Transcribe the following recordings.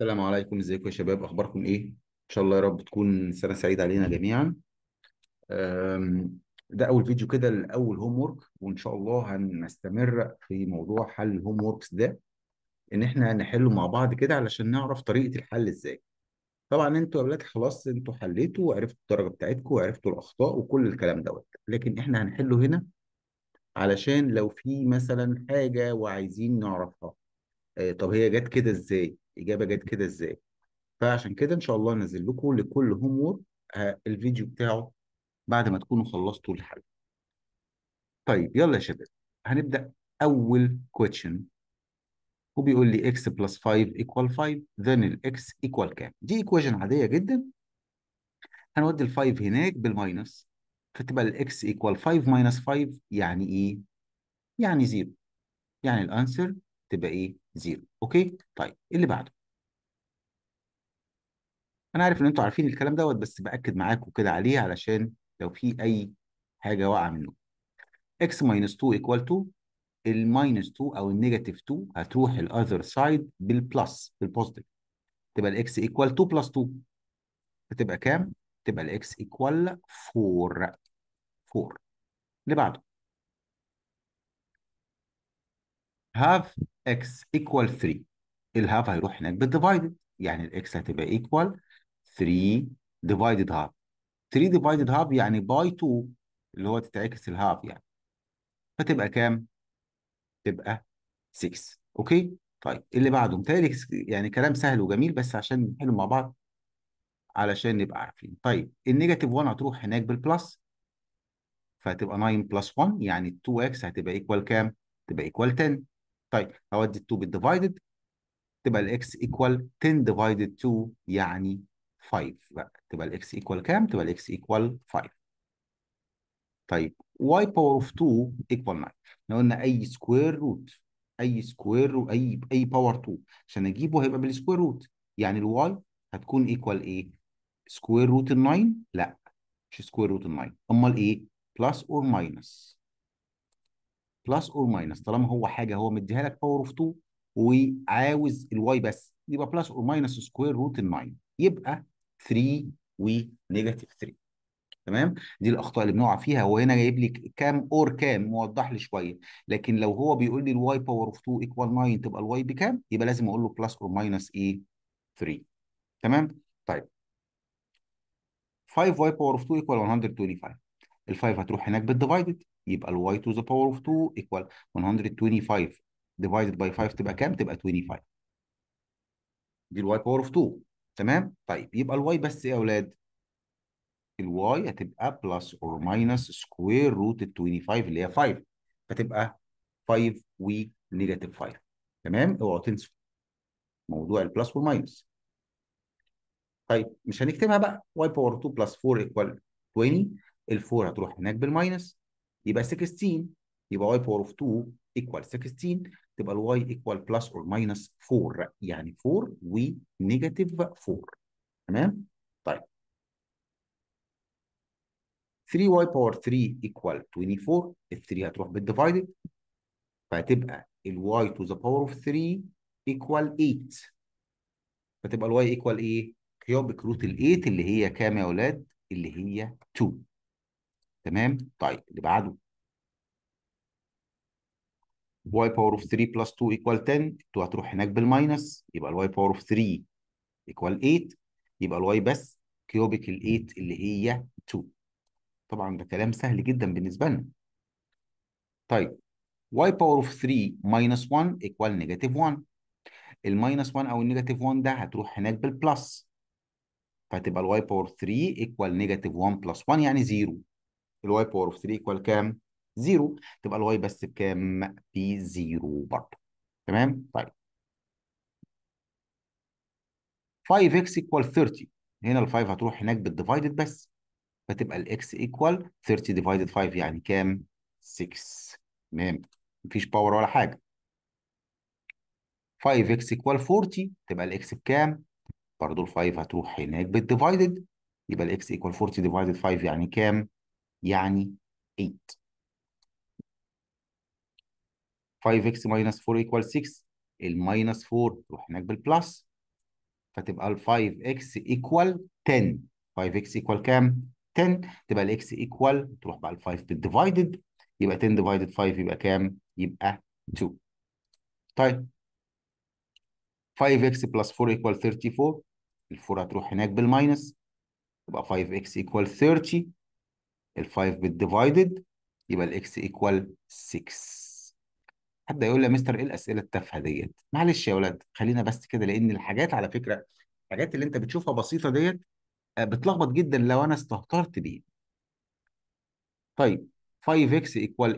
السلام عليكم ازيكم يا شباب اخباركم ايه ان شاء الله يا رب تكون سنه سعيده علينا جميعا ده اول فيديو كده لاول هوم ورك وان شاء الله هنستمر في موضوع حل الهوم وركس ده ان احنا نحله مع بعض كده علشان نعرف طريقه الحل ازاي طبعا انتوا يا ولاد خلاص انتوا حليتوا وعرفتوا الدرجه بتاعتكم وعرفتوا الاخطاء وكل الكلام دوت لكن احنا هنحله هنا علشان لو في مثلا حاجه وعايزين نعرفها آه، طب هي جت كده ازاي اجابه جت كده ازاي فعشان كده ان شاء الله انزل لكم لكل هوم وورك آه، الفيديو بتاعه بعد ما تكونوا خلصتوا الحل طيب يلا يا شباب هنبدا اول كويشن وبيقول لي x plus 5 equal 5 then ال x equal كام دي equation عاديه جدا هنودي ال 5 هناك بالماينس فتبقى ال x equal 5 minus 5 يعني ايه يعني 0 يعني الانسر تبقى ايه زيرو اوكي طيب اللي بعده انا عارف ان انتوا عارفين الكلام دوت بس باكد معاكم كده عليه علشان لو في اي حاجه واقعه منه x ماينس 2 ايكوال تو الماينس 2 او النيجاتيف 2 هتروح الاذر سايد بالبلس بالبوزيتيف تبقى الاكس ايكوال 2 بلس 2 هتبقى كام؟ تبقى الاكس ايكوال 4 4 اللي بعده هاف اكس ايكوال 3 الهاف هيروح هناك بالديفايدد يعني الاكس هتبقى ايكوال 3 ديفايدد هاف 3 ديفايدد هاف يعني باي 2 اللي هو تتعكس الهاف يعني فتبقى كام؟ تبقى 6 اوكي؟ طيب اللي بعده متهيألي يعني كلام سهل وجميل بس عشان نحله مع بعض علشان نبقى عارفين طيب النيجاتيف 1 هتروح هناك بالبلس فهتبقى 9 بلس 1 يعني 2 اكس هتبقى ايكوال كام؟ تبقى ايكوال 10 طيب هودي 2 بالديفايدد تبقى الاكس ايكوال 10 ديفايدد 2 يعني 5 بقى تبقى الاكس ايكوال كام؟ تبقى الاكس ايكوال 5 طيب واي باور اوف 2 ايكوال 9 احنا قلنا اي سكوير روت اي سكوير واي اي باور 2 عشان اجيبه هيبقى بالسكوير روت يعني الواي هتكون ايكوال ايه؟ سكوير روت ال 9 لا مش سكوير روت ال 9 امال ايه؟ بلس اور ماينس بلس اور ماينس طالما هو حاجه هو مديها لك باور اوف 2 وعاوز الواي بس يبقى بلس اور ماينس سكوير روت ال 9 يبقى 3 ونيجاتيف 3 تمام دي الاخطاء اللي بنقع فيها هو هنا جايب لي كام اور كام موضح لي شويه لكن لو هو بيقول لي الواي باور اوف 2 ايكوال 9 تبقى الواي بكام يبقى لازم اقول له بلس اور ماينس ايه 3 تمام طيب 5y باور اوف 2 ايكوال 125 ال5 هتروح هناك بالديفايدد يبقى ال y to the power of 2 equal 125 ديفايدد باي 5 تبقى كام؟ تبقى 25 دي ال y باور اوف 2 تمام؟ طيب يبقى ال y بس ايه يا اولاد؟ y هتبقى بلس اور ماينس square روت ال 25 اللي هي 5 فتبقى 5 و نيجاتيف 5 تمام؟ اوعوا تنسوا موضوع البلس والماينس طيب مش هنكتبها بقى y باور 2 بلس 4 equal 20 ال 4 هتروح هناك بالماينس يبقى 16 يبقى y باور اوف 2 ايكوال 16 تبقى y ايكوال بلس اور ماينس 4 يعني 4 ونيجاتيف 4 تمام طيب 3y باور 3 equal 24 ال 3 هتروح بالديفايدد فهتبقى y to the power of 3 equal 8 فتبقى y equal ايه؟ كيوبك روت ال 8 اللي هي كام يا اولاد؟ اللي هي 2 تمام طيب اللي بعده y باور اوف 3 بلس 2 ايكوال 10 2 هتروح هناك بالماينس يبقى الواي باور اوف 3 ايكوال 8 يبقى الواي بس كيوبيك ال 8 اللي هي 2 طبعا ده كلام سهل جدا بالنسبه لنا طيب y باور اوف 3 ماينس 1 ايكوال نيجاتيف 1 الماينس 1 او النيجاتيف 1 ده هتروح هناك بالبلس فتبقى الواي باور 3 ايكوال نيجاتيف 1 بلس 1 يعني 0 الواي باور اوف 3 ايكوال كام؟ 0 تبقى الواي بس بكام؟ 0 برضه تمام؟ طيب 5x equal 30 هنا ال 5 هتروح هناك بالديفايدد بس فتبقى الاكس ايكوال 30 ديفايدد 5 يعني كام؟ 6 تمام مفيش باور ولا حاجه 5x equal 40 تبقى الاكس بكام؟ برضه ال 5 هتروح هناك بالديفايدد يبقى الاكس equal 40 ديفايدد 5 يعني كام؟ يعني 8 5x minus 4 equals 6 الماينس 4 تروح هناك بالبلس فتبقى ال 5x equal 10 5x equal كام؟ 10 تبقى ال x equal تروح بقى ال 5 بالديفايدد يبقى 10 divided 5 يبقى كام؟ يبقى 2 طيب 5x plus 4 equal 34 ال 4 هتروح هناك بالماينس يبقى 5x equal 30 ال 5 ديفايدد يبقى الاكس ايكوال 6 حد هيقول لي يا مستر ايه الاسئله التافهه ديت معلش يا ولاد خلينا بس كده لان الحاجات على فكره الحاجات اللي انت بتشوفها بسيطه ديت آه، بتلخبط جدا لو انا استهترت بيه طيب 5x equal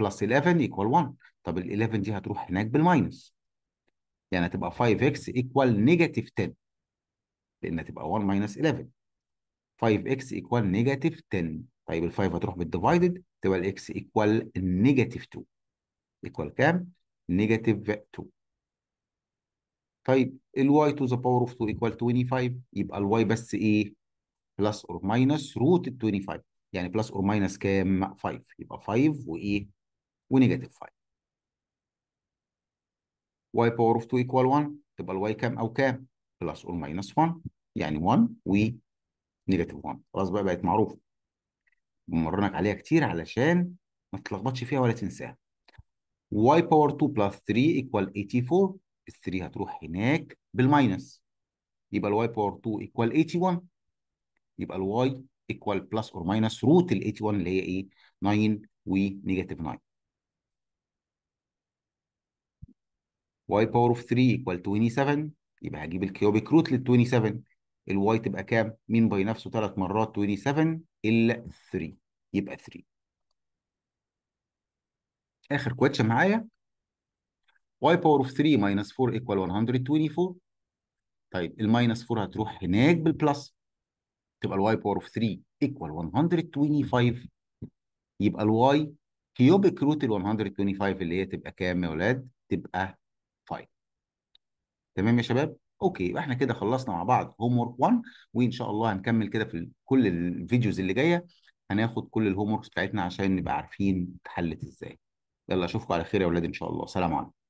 plus 11 equal 1 طب ال 11 دي هتروح هناك بالماينس يعني هتبقى 5x equal negative 10 لان هتبقى 1 minus 11 5x equal negative 10 طيب ال 5 هتروح بالديفايدد تبقى x equal negative 2 equal كام؟ negative 2 طيب y to the power of 2 equal 25 يبقى y بس ايه؟ plus اور minus روت 25 يعني plus اور minus كام؟ 5 يبقى 5 وايه؟ ونيجاتيف 5 y power of 2 equal 1 تبقى y كام او كام؟ plus اور minus 1 يعني 1 و نيجاتيف 1 خلاص بقى بقت معروفه بمرنك عليها كتير علشان ما تتلخبطش فيها ولا تنساها y باور 2 بلس 3 ايكوال 84 ال 3 هتروح هناك بالماينس يبقى الواي باور 2 ايكوال 81 يبقى الواي ايكوال بلس اور ماينس روت ال 81 اللي هي ايه 9 ونيجاتيف 9 y باور اوف 3 ايكوال 27 يبقى هجيب الكيوبيك روت لل 27 الواي تبقى كام؟ مين باي نفسه ثلاث مرات 27 إلا 3 يبقى 3 آخر كويتش معايا y باور اوف 3 ماينس 4 ايكوال 124 طيب الماينس 4 هتروح هناك بالبلس تبقى الواي باور اوف 3 ايكوال 125 يبقى الواي كيوبك روت ال 125 اللي هي تبقى كام يا ولاد؟ تبقى 5 تمام يا شباب؟ اوكي احنا كده خلصنا مع بعض هوم ورك 1 وان شاء الله هنكمل كده في كل الفيديوز اللي جايه هناخد كل الهوم بتاعتنا عشان نبقى عارفين اتحلت ازاي يلا اشوفكم على خير يا اولاد ان شاء الله سلام عليكم